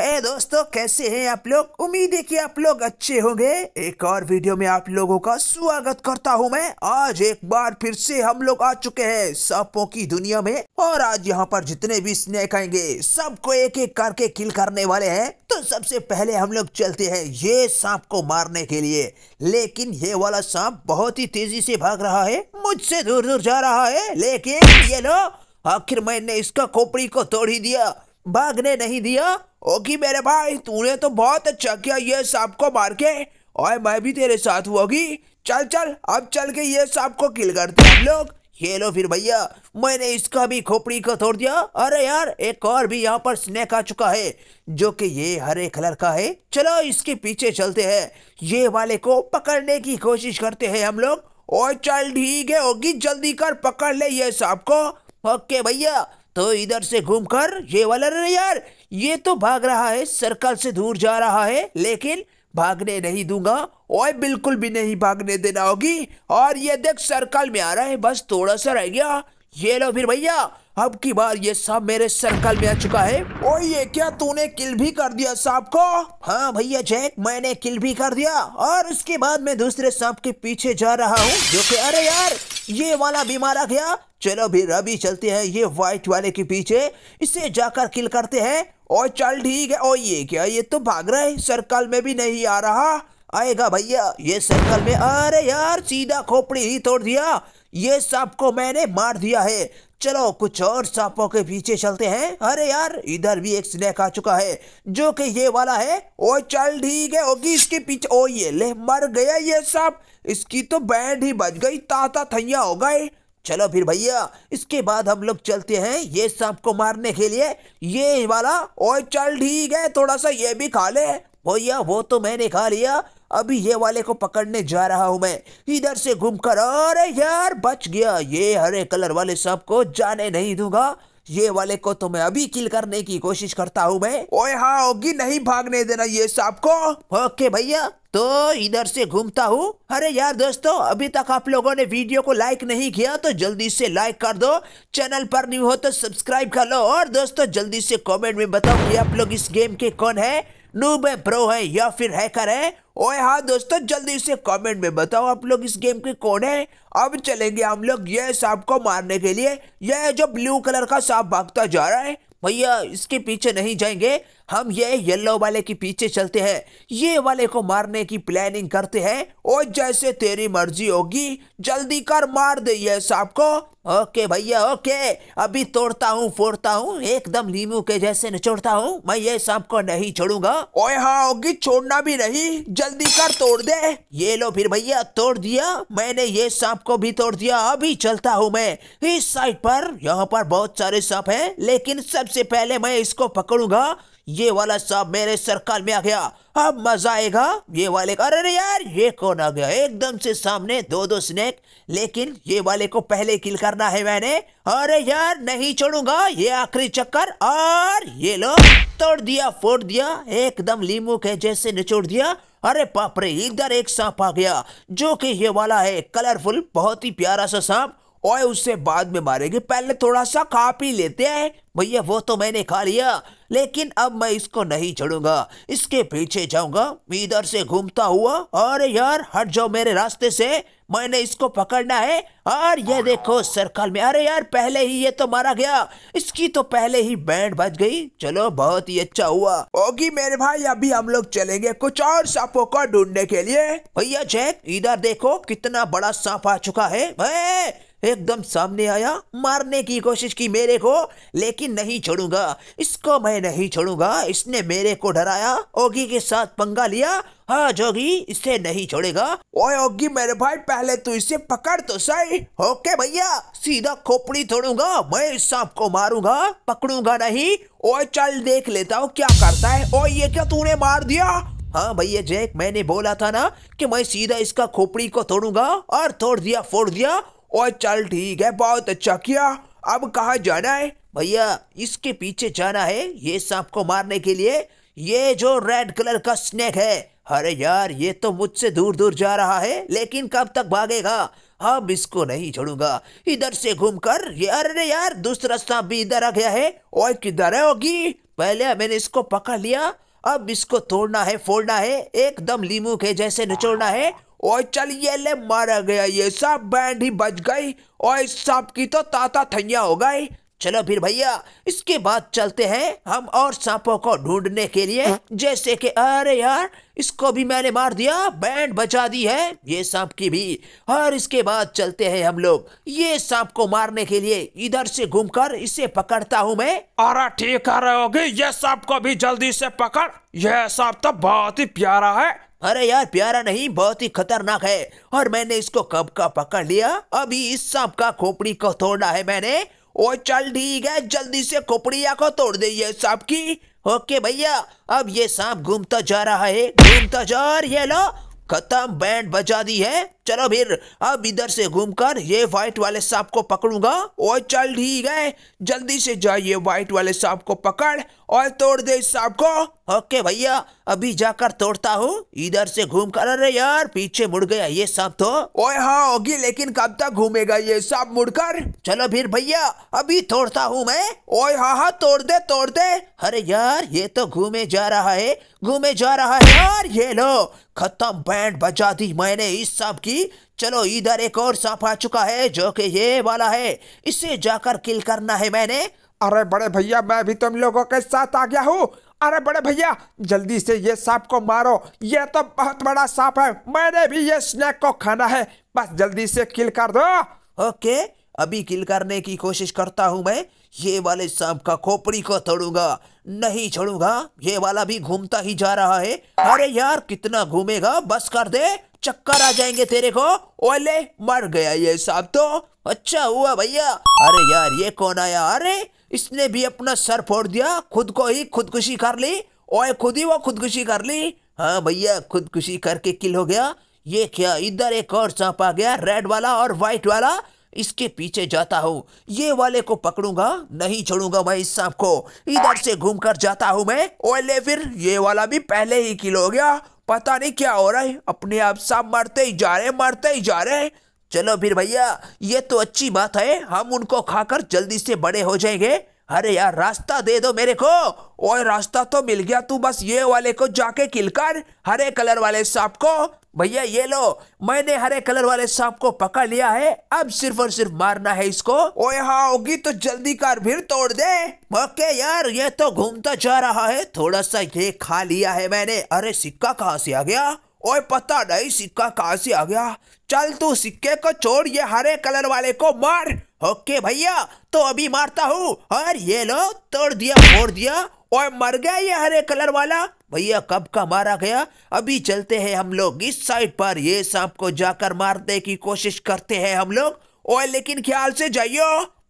हे hey दोस्तों कैसे हैं आप लोग उम्मीद है कि आप लोग अच्छे होंगे एक और वीडियो में आप लोगों का स्वागत करता हूं मैं आज एक बार फिर से हम लोग आ चुके हैं सांपों की दुनिया में और आज यहां पर जितने भी स्नेक आएंगे सबको एक एक करके किल करने वाले हैं तो सबसे पहले हम लोग चलते हैं ये सांप को मारने के लिए लेकिन ये वाला सांप बहुत ही तेजी से भाग रहा है मुझसे दूर दूर जा रहा है लेकिन ये लो आखिर मैंने इसका खोपड़ी को तोड़ ही दिया भागने नहीं दिया ओके मेरे भाई तूने तो बहुत अच्छा किया ये सांप को मार के और मैं भी तेरे साथ होगी चल चल अब चल के ये सांप को किल करते हम लोग ये लो फिर भैया मैंने इसका भी खोपड़ी को तोड़ दिया अरे यार एक और भी यहाँ पर स्नेक आ चुका है जो कि ये हरे कलर का है चलो इसके पीछे चलते हैं ये वाले को पकड़ने की कोशिश करते हैं हम लोग और चल ठीक है होगी जल्दी कर पकड़ ले ये सांप को ओके भैया तो इधर से घूम कर ये वाला अरे यार ये तो भाग रहा है सर्कल से दूर जा रहा है लेकिन भागने नहीं दूंगा और बिल्कुल भी नहीं भागने देना होगी और ये देख सर्कल में आ रहा है बस थोड़ा सा रह गया ये लो फिर भैया अब की बार ये सांप मेरे सर्कल में आ चुका है और ये क्या तूने किल भी कर दिया सांप को हाँ भैया जैक मैंने किल भी कर दिया और उसके बाद मैं दूसरे सांप के पीछे जा रहा हूँ जो कि अरे यार ये वाला भी मारा गया चलो भी रवि चलते हैं ये व्हाइट वाले के पीछे इसे जाकर किल करते हैं और चल ठीक है और ये क्या ये तो भाग रहा है सर्कल में भी नहीं आ रहा आएगा भैया ये सर्कल में अरे यार सीधा खोपड़ी ही तोड़ दिया ये सांप को मैंने मार दिया है चलो कुछ और सांपों के पीछे चलते हैं अरे यार इधर भी एक स्नेक आ चुका है जो कि ये वाला है ओ चल ठीक है ओगी इसके पीछे ओ ये ले मर गया ये सांप इसकी तो बैंड ही बज गई ताता थैया हो गए चलो फिर भैया इसके बाद हम लोग चलते हैं ये सांप को मारने के लिए ये वाला और चल ठीक है थोड़ा सा ये भी खा ले भैया वो तो मैंने खा लिया अभी ये वाले को पकड़ने जा रहा हूं मैं इधर से घूम कर अरे यार बच गया ये हरे कलर वाले सांप को जाने नहीं दूंगा ये वाले को तो मैं अभी किल करने की कोशिश करता हूँ मैं ओए हाँ होगी नहीं भागने देना ये सांप को ओके भैया तो इधर से घूमता हूँ अरे यार दोस्तों अभी तक आप लोगों ने वीडियो को लाइक नहीं किया तो जल्दी से लाइक कर दो चैनल पर न्यू हो तो सब्सक्राइब कर लो और दोस्तों जल्दी से कमेंट में बताओ कि आप लोग इस गेम के कौन है नूब है प्रो है या फिर हैकर है ओए हाँ दोस्तों जल्दी से कमेंट में बताओ आप लोग इस गेम के कौन है अब चलेंगे हम लोग ये सांप को मारने के लिए यह जो ब्लू कलर का सांप भागता जा रहा है भैया इसके पीछे नहीं जाएंगे हम ये येलो वाले के पीछे चलते हैं ये वाले को मारने की प्लानिंग करते हैं और जैसे तेरी मर्जी होगी जल्दी कर मार दे ये सांप को ओके भैया ओके अभी तोड़ता हूँ फोड़ता हूँ एकदम लीमू के जैसे निचोड़ता हूँ मैं ये सांप को नहीं छोड़ूंगा ओए हाँ होगी छोड़ना भी नहीं जल्दी कर तोड़ दे ये लो फिर भैया तोड़ दिया मैंने ये सांप को भी तोड़ दिया अभी चलता हूँ मैं इस साइड पर यहाँ पर बहुत सारे सांप है लेकिन सबसे पहले मैं इसको पकड़ूंगा ये वाला सब मेरे सर्कल में आ गया अब मजा आएगा ये वाले का अरे यार ये कौन आ गया एकदम से सामने दो दो स्नेक लेकिन ये वाले को पहले किल करना है मैंने अरे यार नहीं छोड़ूंगा ये आखिरी चक्कर और ये लो तोड़ दिया फोड़ दिया एकदम लीमू के जैसे निचोड़ दिया अरे पापरे इधर एक सांप आ गया जो कि ये वाला है कलरफुल बहुत ही प्यारा सा सांप और उससे बाद में मारेंगे पहले थोड़ा सा खा पी लेते हैं भैया वो तो मैंने खा लिया लेकिन अब मैं इसको नहीं छोड़ूंगा इसके पीछे जाऊंगा इधर से घूमता हुआ अरे यार हट जाओ मेरे रास्ते से मैंने इसको पकड़ना है और ये देखो सर्कल में अरे यार पहले ही ये तो मारा गया इसकी तो पहले ही बैंड बज गई चलो बहुत ही अच्छा हुआ होगी मेरे भाई अभी हम लोग चलेंगे कुछ और सांपों को ढूंढने के लिए भैया जैक इधर देखो कितना बड़ा सांप आ चुका है एकदम सामने आया मारने की कोशिश की मेरे को लेकिन लेकिन नहीं छोड़ूंगा इसको मैं नहीं छोड़ूंगा इसने मेरे को डराया ओगी के साथ पंगा लिया हाँ जोगी इसे नहीं छोड़ेगा ओए ओगी मेरे भाई पहले तू इसे पकड़ तो सही ओके भैया सीधा खोपड़ी तोड़ूंगा मैं इस सांप को मारूंगा पकड़ूंगा नहीं ओए चल देख लेता हूँ क्या करता है ओए ये क्या तूने मार दिया हाँ भैया जैक मैंने बोला था ना कि मैं सीधा इसका खोपड़ी को तोड़ूंगा और तोड़ दिया फोड़ दिया और चल ठीक है बहुत अच्छा किया अब कहा जाना है भैया इसके पीछे जाना है ये सांप को मारने के लिए ये जो रेड कलर का स्नेक है अरे यार ये तो मुझसे दूर दूर जा रहा है लेकिन कब तक भागेगा अब इसको नहीं छोड़ूंगा इधर से घूमकर यार अरे यार दूसरा सांप भी इधर आ गया है और किधर है होगी पहले मैंने इसको पकड़ लिया अब इसको तोड़ना है फोड़ना है एकदम लीमू के जैसे निचोड़ना है और चल ये ले मारा गया ये सब बैंड ही बच गई और इस सांप की तो ताता थैया हो गई चलो फिर भैया इसके बाद चलते हैं हम और सांपों को ढूंढने के लिए जैसे कि अरे यार इसको भी मैंने मार दिया बैंड बचा दी है ये सांप की भी और इसके बाद चलते हैं हम लोग ये सांप को मारने के लिए इधर से घूमकर इसे पकड़ता हूँ मैं अरे ठीक रहे होगी ये सांप को भी जल्दी से पकड़ यह सांप तो बहुत ही प्यारा है अरे यार प्यारा नहीं बहुत ही खतरनाक है और मैंने इसको कब का पकड़ लिया अभी इस सांप का खोपड़ी को तोड़ा है मैंने ओ चल ठीक है जल्दी से खोपड़िया को तोड़ दे ये सांप की ओके भैया अब ये सांप घूमता जा रहा है घूमता जा रही है लो खत्म बैंड बजा दी है चलो फिर अब इधर से घूमकर ये व्हाइट वाले सांप को पकड़ूंगा और चल ही गए जल्दी से ये व्हाइट वाले सांप को पकड़ और तोड़ दे इस सांप को ओके भैया अभी जाकर तोड़ता हूँ इधर से घूम कर अरे यार पीछे मुड़ गया ये सांप तो ओए हाँ होगी लेकिन कब तक घूमेगा ये सांप मुड़कर चलो फिर भैया अभी तोड़ता हूँ मैं ओए हाँ हाँ तोड़ दे तोड़ दे अरे यार ये तो घूमे जा रहा है घूमे जा रहा है यार ये लो खत्म बैंड बजा दी मैंने इस सांप की बोली चलो इधर एक और सांप आ चुका है जो कि ये वाला है इसे जाकर किल करना है मैंने अरे बड़े भैया मैं भी तुम लोगों के साथ आ गया हूँ अरे बड़े भैया जल्दी से ये सांप को मारो ये तो बहुत बड़ा सांप है मैंने भी ये स्नैक को खाना है बस जल्दी से किल कर दो ओके अभी किल करने की कोशिश करता हूँ मैं ये वाले सांप का खोपड़ी को तोड़ूंगा नहीं छोड़ूंगा ये वाला भी घूमता ही जा रहा है हाँ। अरे यार कितना घूमेगा बस कर दे चक्कर आ जाएंगे तेरे को ओले मर गया ये साहब तो अच्छा हुआ भैया अरे यार ये कौन आया अरे इसने भी अपना सर फोड़ दिया खुद को ही खुदकुशी कर ली ओए खुद ही वो खुदकुशी कर ली हाँ भैया खुदकुशी करके किल हो गया ये क्या इधर एक और सांप आ गया रेड वाला और वाइट वाला इसके पीछे जाता हूँ ये वाले को पकड़ूंगा नहीं छोड़ूंगा मैं इस सांप को इधर से घूमकर जाता हूँ मैं ओले फिर ये वाला भी पहले ही किल हो गया पता नहीं क्या हो रहा है अपने आप साहब मरते ही जा रहे मरते ही जा रहे चलो फिर भैया ये तो अच्छी बात है हम उनको खाकर जल्दी से बड़े हो जाएंगे अरे यार रास्ता दे दो मेरे को और रास्ता तो मिल गया तू बस ये वाले को जाके किलकर हरे कलर वाले सांप को भैया ये लो मैंने हरे कलर वाले सांप को पकड़ लिया है अब सिर्फ और सिर्फ मारना है इसको ओए हाँ होगी तो जल्दी कार फिर तोड़ दे ओके यार ये तो घूमता जा रहा है थोड़ा सा ये खा लिया है मैंने अरे सिक्का कहाँ से आ गया ओए पता नहीं सिक्का कहाँ से आ गया चल तू सिक्के को छोड़ ये हरे कलर वाले को मार ओके भैया तो अभी मारता हूँ और ये लो तोड़ दिया फोड़ दिया और मर गया ये हरे कलर वाला भैया कब का मारा गया अभी चलते हैं हम लोग इस साइड पर ये सांप को जाकर मारने की कोशिश करते हैं हम लोग और लेकिन ख्याल से जाइयो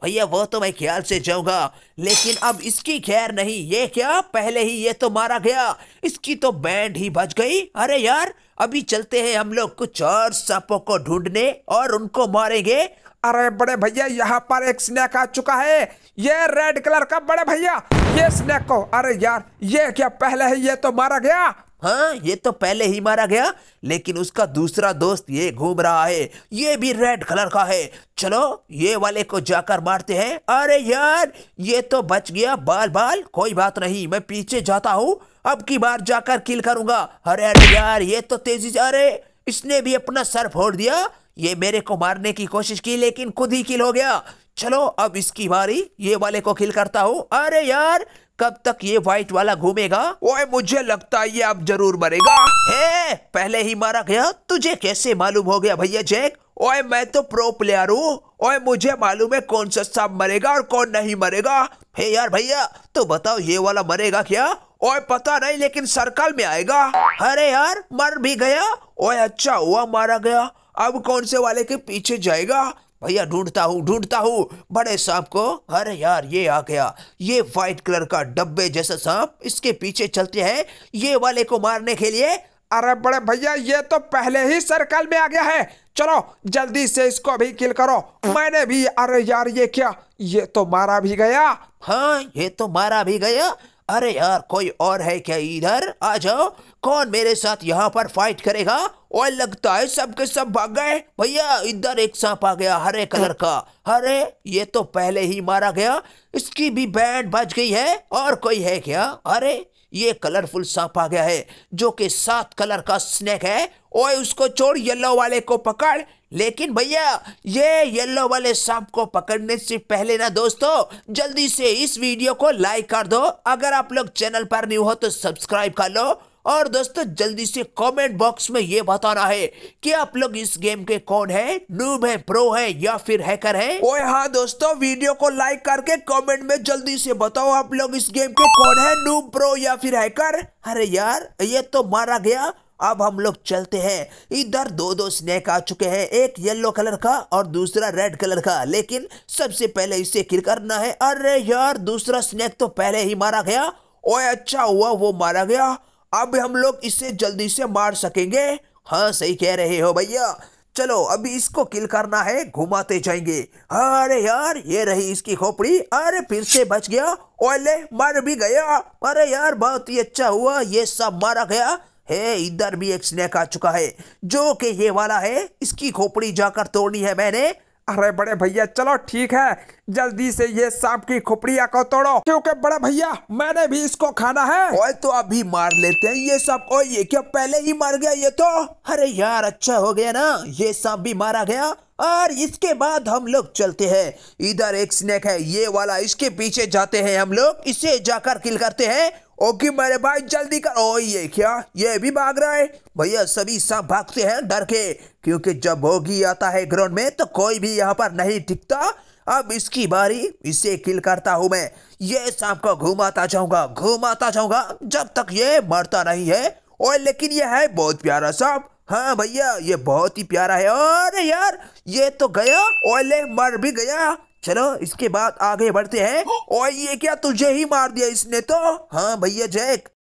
भैया वो तो मैं ख्याल से जाऊंगा लेकिन अब इसकी खैर नहीं ये क्या पहले ही ये तो मारा गया इसकी तो बैंड ही बच गई अरे यार अभी चलते हैं हम लोग कुछ और सांपों को ढूंढने और उनको मारेंगे अरे बड़े भैया यहाँ पर एक स्नेक आ चुका है ये रेड कलर का बड़े भैया ये स्नेक को अरे यार ये क्या पहले ही ये तो मारा गया हाँ ये तो पहले ही मारा गया लेकिन उसका दूसरा दोस्त ये घूम रहा है ये भी रेड कलर का है चलो ये वाले को जाकर मारते हैं अरे यार ये तो बच गया बाल बाल कोई बात नहीं मैं पीछे जाता हूँ अब की बार जाकर किल करूंगा अरे अरे यार ये तो तेजी से अरे इसने भी अपना सर फोड़ दिया ये मेरे को मारने की कोशिश की लेकिन खुद ही किल हो गया चलो अब इसकी बारी ये वाले को किल करता हूँ अरे यार कब तक ये व्हाइट वाला घूमेगा ओए मुझे लगता है ये अब जरूर मरेगा हे पहले ही मारा गया तुझे कैसे मालूम हो गया भैया जैक ओए मैं तो प्रो प्लेयर हूँ ओए मुझे मालूम है कौन सा सांप मरेगा और कौन नहीं मरेगा हे यार भैया तो बताओ ये वाला मरेगा क्या ओए पता नहीं लेकिन सर्कल में आएगा अरे यार मर भी गया ओए अच्छा हुआ मारा गया अब कौन से वाले के पीछे जाएगा भैया ढूंढता हूँ ढूंढता हूँ बड़े सांप को अरे यार ये आ गया ये वाइट कलर का डब्बे जैसा सांप इसके पीछे चलते हैं ये वाले को मारने के लिए अरे बड़े भैया ये तो पहले ही सर्कल में आ गया है चलो जल्दी से इसको भी किल करो मैंने भी अरे यार ये क्या ये तो मारा भी गया हाँ ये तो मारा भी गया अरे यार कोई और है क्या इधर आ जाओ कौन मेरे साथ यहाँ पर फाइट करेगा और लगता है सबके सब भाग गए भैया इधर एक सांप आ गया हरे कलर का हरे ये तो पहले ही मारा गया इसकी भी बैंड बज गई है और कोई है क्या अरे ये कलरफुल सांप आ गया है जो कि सात कलर का स्नेक है ओए उसको छोड़ येलो वाले को पकड़ लेकिन भैया ये येलो वाले सांप को पकड़ने से पहले ना दोस्तों जल्दी से इस वीडियो को लाइक कर दो अगर आप लोग चैनल पर न्यू हो तो सब्सक्राइब कर लो और दोस्तों जल्दी से कमेंट बॉक्स में ये बताना है कि आप लोग इस गेम के कौन है नूब है प्रो है या फिर हैकर है ओए हाँ दोस्तों वीडियो को लाइक करके कमेंट में जल्दी से बताओ आप लोग इस गेम के कौन है नूब प्रो या फिर हैकर अरे यार ये तो मारा गया अब हम लोग चलते हैं इधर दो दो स्नैक आ चुके हैं एक येलो कलर का और दूसरा रेड कलर का लेकिन सबसे पहले इसे किल करना है अरे यार दूसरा स्नैक तो पहले ही मारा गया ओए अच्छा हुआ वो मारा गया अब हम लोग इसे जल्दी से मार सकेंगे हाँ सही कह रहे हो भैया चलो अभी इसको किल करना है घुमाते जाएंगे अरे यार ये रही इसकी खोपड़ी अरे फिर से बच गया ओले मर भी गया अरे यार बहुत ही अच्छा हुआ ये सब मारा गया है इधर भी एक स्नेक आ चुका है जो कि ये वाला है इसकी खोपड़ी जाकर तोड़नी है मैंने अरे बड़े भैया चलो ठीक है जल्दी से ये सांप की खोपड़िया को तोड़ो क्योंकि बड़े भैया मैंने भी इसको खाना है ओए तो अभी मार लेते हैं ये सांप ओए ये क्या पहले ही मर गया ये तो अरे यार अच्छा हो गया ना ये सांप भी मारा गया और इसके बाद हम लोग चलते हैं इधर एक स्नेक है ये वाला इसके पीछे जाते हैं हम लोग इसे जाकर किल करते हैं ओके मेरे भाई जल्दी कर ओ ये क्या ये भी भाग रहा है भैया सभी सब भागते हैं डर के क्योंकि जब होगी आता है ग्राउंड में तो कोई भी यहाँ पर नहीं टिकता अब इसकी बारी इसे किल करता हूं मैं ये सांप को घुमाता जाऊंगा घुमाता जाऊंगा जब तक ये मरता नहीं है और लेकिन ये है बहुत प्यारा सांप हाँ भैया ये बहुत ही प्यारा है अरे यार ये तो गया ओले मर भी गया चलो इसके बाद आगे बढ़ते हैं हाँ। और ये क्या तुझे ही मार दिया इसने तो हाँ भैया जैक